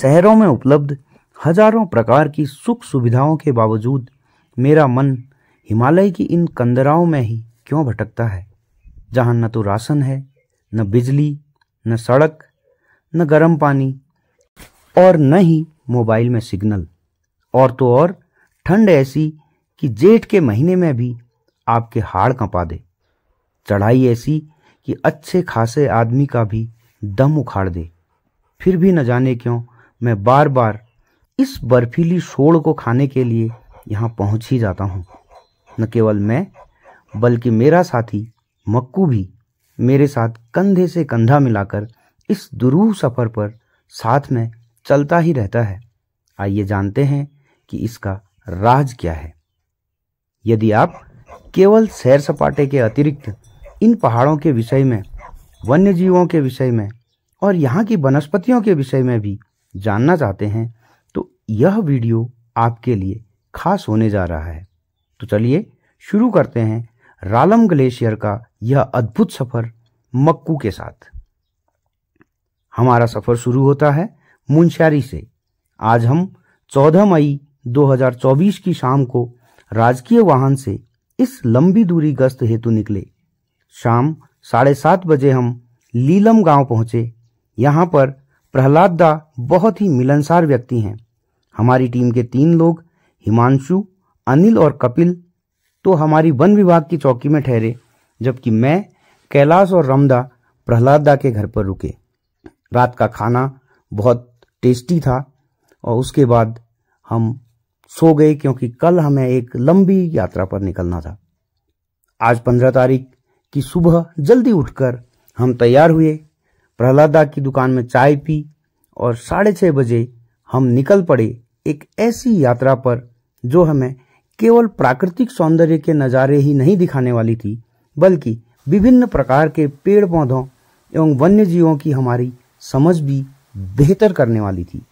शहरों में उपलब्ध हजारों प्रकार की सुख सुविधाओं के बावजूद मेरा मन हिमालय की इन कंदराओं में ही क्यों भटकता है जहाँ न तो राशन है न बिजली न सड़क न गर्म पानी और न ही मोबाइल में सिग्नल और तो और ठंड ऐसी कि जेठ के महीने में भी आपके हाड़ कंपा दे चढ़ाई ऐसी कि अच्छे खासे आदमी का भी दम उखाड़ दे फिर भी न जाने क्यों मैं बार बार इस बर्फीली शोड़ को खाने के लिए यहाँ पहुँच ही जाता हूँ न केवल मैं बल्कि मेरा साथी मक्कू भी मेरे साथ कंधे से कंधा मिलाकर इस दुरूह सफ़र पर साथ में चलता ही रहता है आइए जानते हैं कि इसका राज क्या है यदि आप केवल सैर सपाटे के अतिरिक्त इन पहाड़ों के विषय में वन्य जीवों के विषय में और यहाँ की वनस्पतियों के विषय में भी जानना चाहते हैं तो यह वीडियो आपके लिए खास होने जा रहा है तो चलिए शुरू करते हैं रालम ग्लेशियर का यह अद्भुत सफ़र मक्कू के साथ हमारा सफ़र शुरू होता है मुंशारी से आज हम 14 मई 2024 की शाम को राजकीय वाहन से इस लंबी दूरी गश्त हेतु निकले शाम साढ़े सात बजे हम लीलम गांव पहुंचे यहां पर प्रहलाद दा बहुत ही मिलनसार व्यक्ति हैं हमारी टीम के तीन लोग हिमांशु अनिल और कपिल तो हमारी वन विभाग की चौकी में ठहरे जबकि मैं कैलाश और रमदा प्रहलाद दा के घर पर रुके रात का खाना बहुत टेस्टी था और उसके बाद हम सो गए क्योंकि कल हमें एक लंबी यात्रा पर निकलना था आज पंद्रह तारीख की सुबह जल्दी उठकर हम तैयार हुए प्रहलादा की दुकान में चाय पी और साढ़े छः बजे हम निकल पड़े एक ऐसी यात्रा पर जो हमें केवल प्राकृतिक सौंदर्य के नज़ारे ही नहीं दिखाने वाली थी बल्कि विभिन्न प्रकार के पेड़ पौधों एवं वन्य जीवों की हमारी समझ भी बेहतर करने वाली थी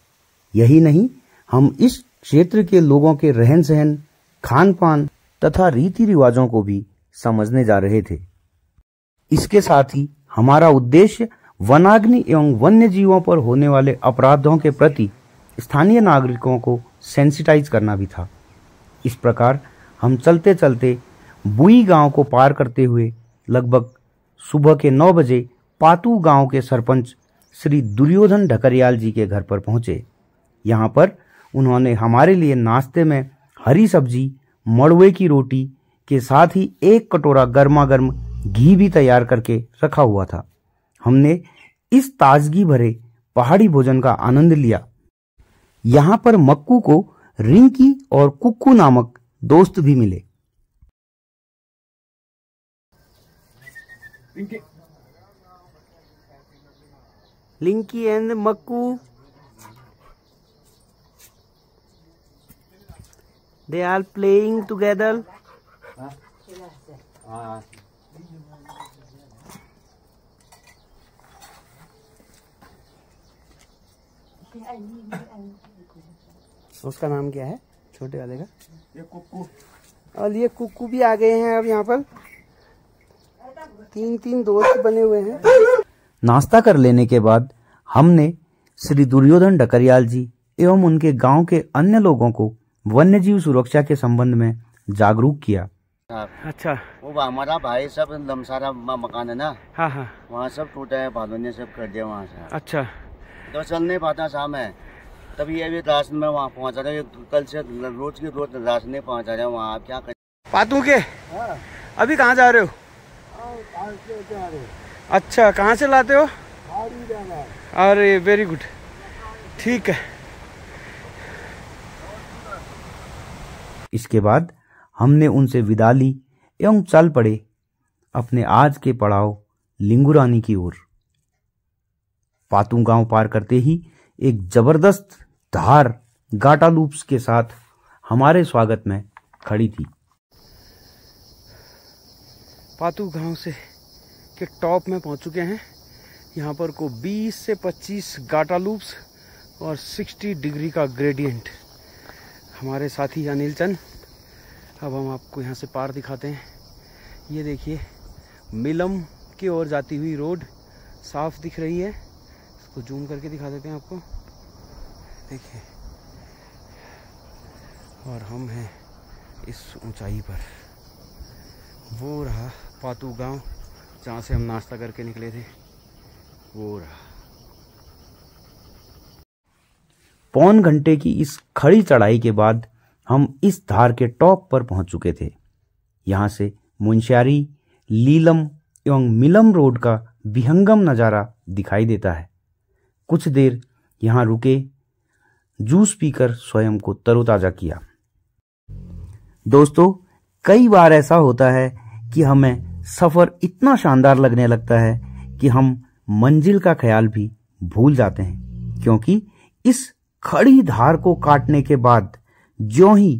यही नहीं हम इस क्षेत्र के लोगों के रहन सहन खान पान तथा रीति रिवाजों को भी समझने जा रहे थे इसके साथ ही हमारा उद्देश्य वनाग्नि एवं वन्य जीवों पर होने वाले अपराधों के प्रति स्थानीय नागरिकों को सेंसिटाइज करना भी था इस प्रकार हम चलते चलते बुई गांव को पार करते हुए लगभग सुबह के नौ बजे पातू गांव के सरपंच श्री दुर्योधन ढकरियाल जी के घर पर पहुंचे यहाँ पर उन्होंने हमारे लिए नाश्ते में हरी सब्जी मड़वे की रोटी के साथ ही एक कटोरा गर्मा गर्म घी भी तैयार करके रखा हुआ था हमने इस ताजगी भरे पहाड़ी भोजन का आनंद लिया यहाँ पर मक्कू को रिंकी और कुक्कू नामक दोस्त भी मिले Linky and Makku they are playing together उसका नाम क्या है छोटे वाले का ये और ये कुकू भी आ गए हैं अब यहाँ पर तीन तीन दोस्त बने हुए हैं नाश्ता कर लेने के बाद हमने श्री दुर्योधन डकरियाल जी एवं उनके गांव के अन्य लोगों को वन्य जीव सुरक्षा के संबंध में जागरूक किया अच्छा वो हमारा भाई सब लमसारा मकान है ना हाँ हाँ वहाँ सब टूटा है ने सब कर दिया वहाँ से अच्छा तो चल नहीं पाता शाम है तभी ये भी राशन में वहाँ पहुँचा रहे कल से रोज की रोज राशन नहीं पहुँचा रहे वहाँ आप क्या कर पातू के हाँ। अभी कहाँ जा रहे हो हाँ, अच्छा कहाँ से लाते हो अरे वेरी गुड ठीक है इसके बाद हमने उनसे विदा ली एवं चल पड़े अपने आज के पड़ाव लिंगुरानी की ओर पातू गांव पार करते ही एक जबरदस्त धार गाटा लूप्स के साथ हमारे स्वागत में खड़ी थी पातू गांव से के टॉप में पहुंच चुके हैं यहाँ पर को 20 से 25 गाटा लूप्स और 60 डिग्री का ग्रेडियंट हमारे साथी अनिल चंद अब हम आपको यहाँ से पार दिखाते हैं ये देखिए मिलम की ओर जाती हुई रोड साफ दिख रही है इसको जूम करके दिखा देते हैं आपको देखिए और हम हैं इस ऊंचाई पर वो रहा पातू गांव जहाँ से हम नाश्ता करके निकले थे वो रहा पौन घंटे की इस खड़ी चढ़ाई के बाद हम इस धार के टॉप पर पहुंच चुके थे यहां से मुंशारी लीलम एवं मिलम रोड का विहंगम नज़ारा दिखाई देता है कुछ देर यहां रुके जूस पीकर स्वयं को तरोताजा किया दोस्तों कई बार ऐसा होता है कि हमें सफर इतना शानदार लगने लगता है कि हम मंजिल का ख्याल भी भूल जाते हैं क्योंकि इस खड़ी धार को काटने के बाद जो ही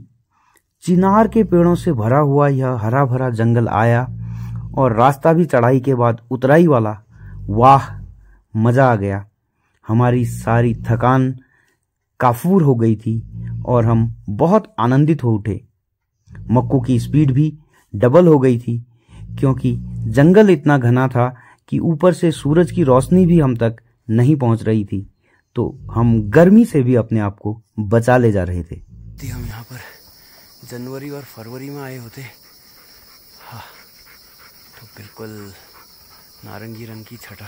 चिनार के पेड़ों से भरा हुआ यह हरा भरा जंगल आया और रास्ता भी चढ़ाई के बाद उतराई वाला वाह मजा आ गया हमारी सारी थकान काफूर हो गई थी और हम बहुत आनंदित हो उठे मक्कू की स्पीड भी डबल हो गई थी क्योंकि जंगल इतना घना था कि ऊपर से सूरज की रोशनी भी हम तक नहीं पहुंच रही थी तो हम गर्मी से भी अपने आप को बचा ले जा रहे थे हम यहाँ पर जनवरी और फरवरी में आए होते हाँ तो बिल्कुल नारंगी रंग की छटा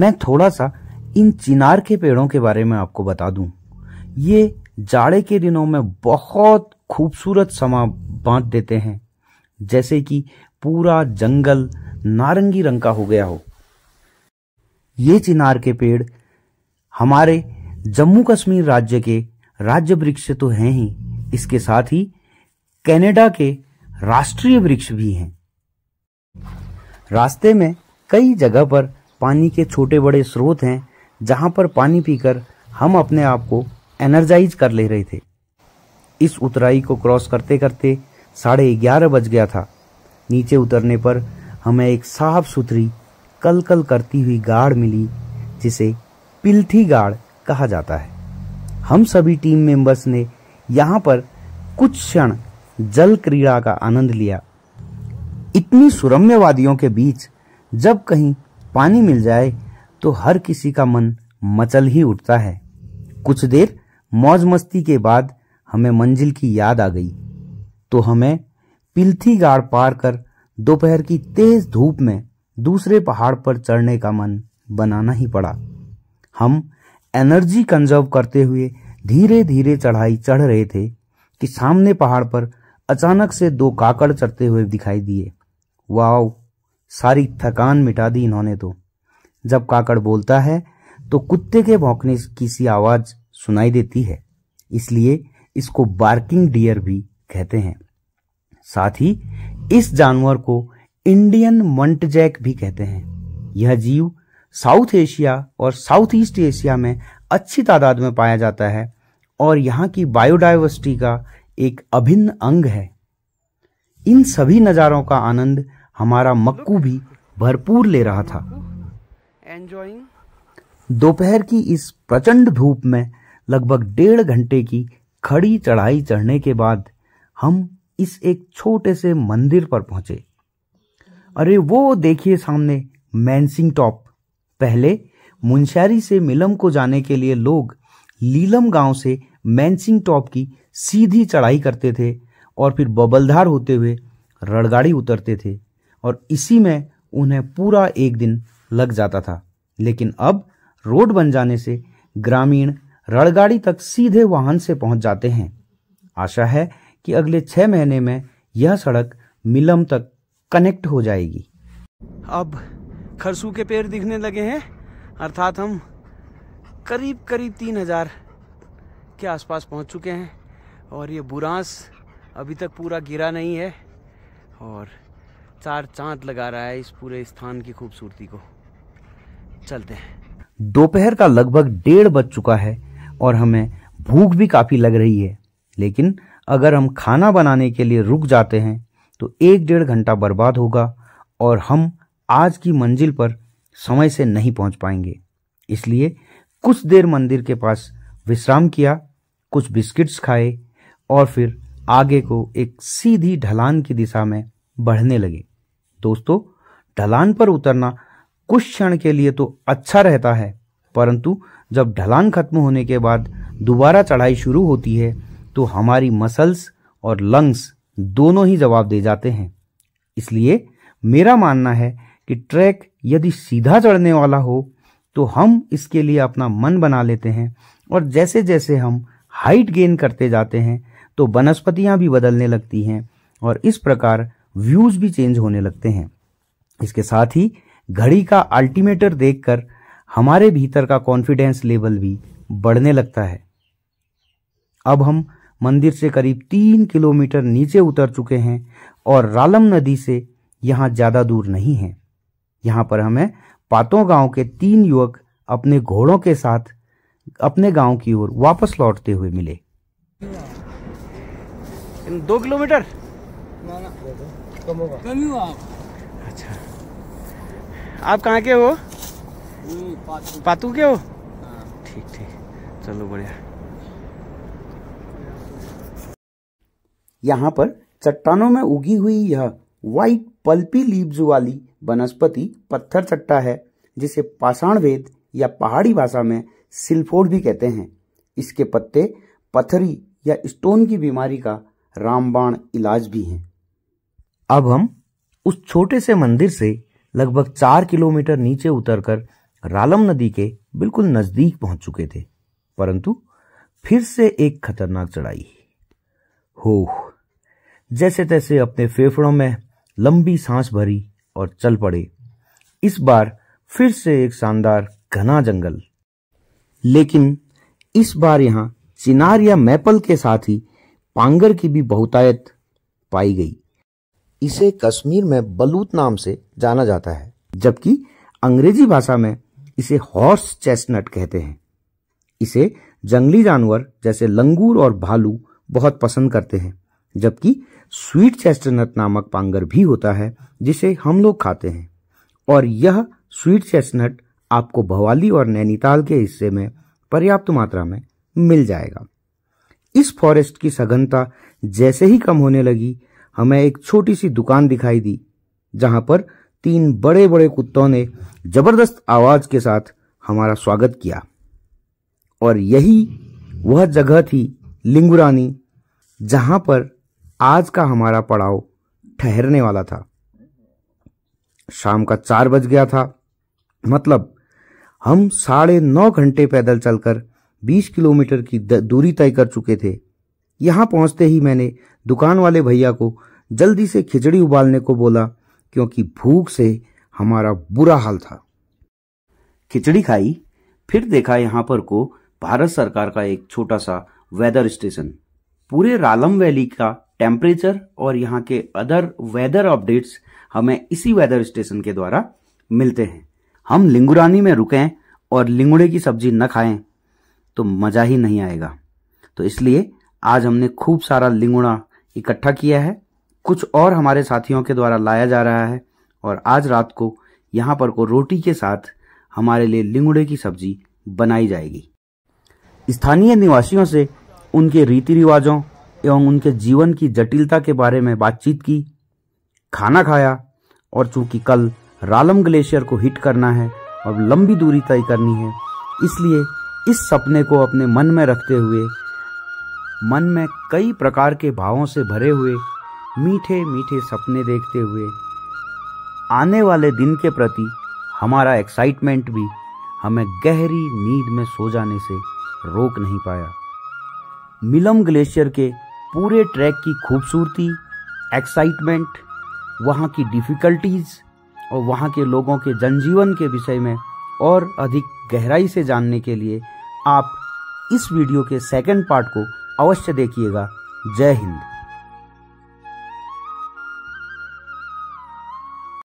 मैं थोड़ा सा इन चिनार के पेड़ों के बारे में आपको बता दूं ये जाड़े के दिनों में बहुत खूबसूरत समा बांट देते हैं जैसे कि पूरा जंगल नारंगी रंग का हो गया हो ये चिनार के पेड़ हमारे जम्मू कश्मीर राज्य के राज्य वृक्ष तो हैं ही इसके साथ ही कनाडा के राष्ट्रीय वृक्ष भी हैं रास्ते में कई जगह पर पानी के छोटे बड़े स्रोत हैं जहाँ पर पानी पीकर हम अपने आप को एनर्जाइज कर ले रहे थे इस उतराई को क्रॉस करते करते साढ़े ग्यारह बज गया था नीचे उतरने पर हमें एक साफ सुथरी कल कल करती हुई गाड़ मिली जिसे पिल्थी गाड़ कहा जाता है हम सभी टीम मेंबर्स ने यहाँ पर कुछ क्षण जल क्रीड़ा का आनंद लिया इतनी सुरम्य वादियों के बीच जब कहीं पानी मिल जाए तो हर किसी का मन मचल ही उठता है कुछ देर मौज मस्ती के बाद हमें मंजिल की याद आ गई तो हमें पिल्थी गाड़ पार कर दोपहर की तेज धूप में दूसरे पहाड़ पर चढ़ने का मन बनाना ही पड़ा हम एनर्जी कंजर्व करते हुए धीरे धीरे चढ़ाई चढ़ रहे थे कि सामने पहाड़ पर अचानक से दो काकड़ चढ़ते हुए दिखाई दिए वाओ सारी थकान मिटा दी इन्होंने तो जब काकड़ बोलता है तो कुत्ते के भौंकने की सी आवाज सुनाई देती है इसलिए इसको बार्किंग डियर भी कहते हैं साथ ही इस जानवर को इंडियन मंटजैक भी कहते हैं यह जीव साउथ एशिया और साउथ ईस्ट एशिया में अच्छी तादाद में पाया जाता है और यहाँ की बायोडायवर्सिटी का एक अभिन्न अंग है इन सभी नज़ारों का आनंद हमारा मक्कू भी भरपूर ले रहा था दोपहर की इस प्रचंड धूप में लगभग डेढ़ घंटे की खड़ी चढ़ाई चढ़ने के बाद हम इस एक छोटे से मंदिर पर पहुंचे अरे वो देखिए सामने मैनसिंग टॉप पहले मुंशारी से मिलम को जाने के लिए लोग लीलम गांव से मैनसिंग टॉप की सीधी चढ़ाई करते थे और फिर बबलधार होते हुए रड़गाड़ी उतरते थे और इसी में उन्हें पूरा एक दिन लग जाता था लेकिन अब रोड बन जाने से ग्रामीण रणगाड़ी तक सीधे वाहन से पहुंच जाते हैं आशा है कि अगले छह महीने में यह सड़क मिलम तक कनेक्ट हो जाएगी अब खरसू के पेड़ दिखने लगे हैं अर्थात हम करीब करीब तीन हज़ार के आसपास पहुंच चुके हैं और ये बुरांस अभी तक पूरा गिरा नहीं है और चार चांद लगा रहा है इस पूरे स्थान की खूबसूरती को चलते हैं दोपहर का लगभग डेढ़ बज चुका है और हमें भूख भी काफ़ी लग रही है लेकिन अगर हम खाना बनाने के लिए रुक जाते हैं तो एक डेढ़ घंटा बर्बाद होगा और हम आज की मंजिल पर समय से नहीं पहुंच पाएंगे इसलिए कुछ देर मंदिर के पास विश्राम किया कुछ बिस्किट्स खाए और फिर आगे को एक सीधी ढलान की दिशा में बढ़ने लगे दोस्तों ढलान पर उतरना कुछ क्षण के लिए तो अच्छा रहता है परंतु जब ढलान खत्म होने के बाद दोबारा चढ़ाई शुरू होती है तो हमारी मसल्स और लंग्स दोनों ही जवाब दे जाते हैं इसलिए मेरा मानना है कि ट्रैक यदि सीधा चढ़ने वाला हो तो हम इसके लिए अपना मन बना लेते हैं और जैसे जैसे हम हाइट गेन करते जाते हैं तो वनस्पतियाँ भी बदलने लगती हैं और इस प्रकार व्यूज भी चेंज होने लगते हैं इसके साथ ही घड़ी का अल्टीमेटर देखकर हमारे भीतर का कॉन्फिडेंस लेवल भी बढ़ने लगता है अब हम मंदिर से करीब तीन किलोमीटर नीचे उतर चुके हैं और रालम नदी से यहाँ ज़्यादा दूर नहीं है यहाँ पर हमें पातों गांव के तीन युवक अपने घोड़ों के साथ अपने गांव की ओर वापस लौटते हुए मिले इन दो किलोमीटर कम होगा कम हुआ अच्छा आप कहाँ के हो पातू।, पातू के हो ठीक ठीक चलो बढ़िया यहाँ पर चट्टानों में उगी हुई यह वाइट पल्पी लीव्स वाली वनस्पति पत्थर चट्टा है जिसे पाषाण वेद या पहाड़ी भाषा में सिल्फोर भी कहते हैं इसके पत्ते पथरी या स्टोन की बीमारी का रामबाण इलाज भी हैं अब हम उस छोटे से मंदिर से लगभग चार किलोमीटर नीचे उतरकर रालम नदी के बिल्कुल नजदीक पहुंच चुके थे परंतु फिर से एक खतरनाक चढ़ाई हो जैसे तैसे अपने फेफड़ों में लंबी सांस भरी और चल पड़े इस बार फिर से एक शानदार घना जंगल लेकिन इस बार यहां चिनार या मैपल के साथ ही पांगर की भी बहुतायत पाई गई इसे कश्मीर में बलूत नाम से जाना जाता है जबकि अंग्रेजी भाषा में इसे हॉर्स चेस्टनट कहते हैं इसे जंगली जानवर जैसे लंगूर और भालू बहुत पसंद करते हैं जबकि स्वीट चेस्टनट नामक पांगर भी होता है जिसे हम लोग खाते हैं और यह स्वीट चेस्टनट आपको भवाली और नैनीताल के हिस्से में पर्याप्त मात्रा में मिल जाएगा इस फॉरेस्ट की सघनता जैसे ही कम होने लगी हमें एक छोटी सी दुकान दिखाई दी जहां पर तीन बड़े बड़े कुत्तों ने जबरदस्त आवाज के साथ हमारा स्वागत किया और यही वह जगह थी लिंगुरानी जहां पर आज का हमारा पड़ाव ठहरने वाला था शाम का चार बज गया था मतलब हम साढ़े नौ घंटे पैदल चलकर बीस किलोमीटर की दूरी तय कर चुके थे यहां पहुंचते ही मैंने दुकान वाले भैया को जल्दी से खिचड़ी उबालने को बोला क्योंकि भूख से हमारा बुरा हाल था खिचड़ी खाई फिर देखा यहां पर को भारत सरकार का एक छोटा सा वेदर स्टेशन पूरे रालम वैली का टेम्परेचर और यहाँ के अदर वेदर अपडेट्स हमें इसी वेदर स्टेशन के द्वारा मिलते हैं हम लिंगुरानी में रुकें और लिंगुड़े की सब्जी न खाएं तो मज़ा ही नहीं आएगा तो इसलिए आज हमने खूब सारा लिंगुड़ा इकट्ठा किया है कुछ और हमारे साथियों के द्वारा लाया जा रहा है और आज रात को यहाँ पर को रोटी के साथ हमारे लिए लिंगुड़े की सब्जी बनाई जाएगी स्थानीय निवासियों से उनके रीति रिवाजों एवं उनके जीवन की जटिलता के बारे में बातचीत की खाना खाया और चूंकि कल रालम ग्लेशियर को हिट करना है और लंबी दूरी तय करनी है इसलिए इस सपने को अपने मन में रखते हुए मन में कई प्रकार के भावों से भरे हुए मीठे मीठे सपने देखते हुए आने वाले दिन के प्रति हमारा एक्साइटमेंट भी हमें गहरी नींद में सो जाने से रोक नहीं पाया मिलम ग्लेशियर के पूरे ट्रैक की खूबसूरती एक्साइटमेंट वहाँ की डिफ़िकल्टीज़ और वहाँ के लोगों के जनजीवन के विषय में और अधिक गहराई से जानने के लिए आप इस वीडियो के सेकंड पार्ट को अवश्य देखिएगा जय हिंद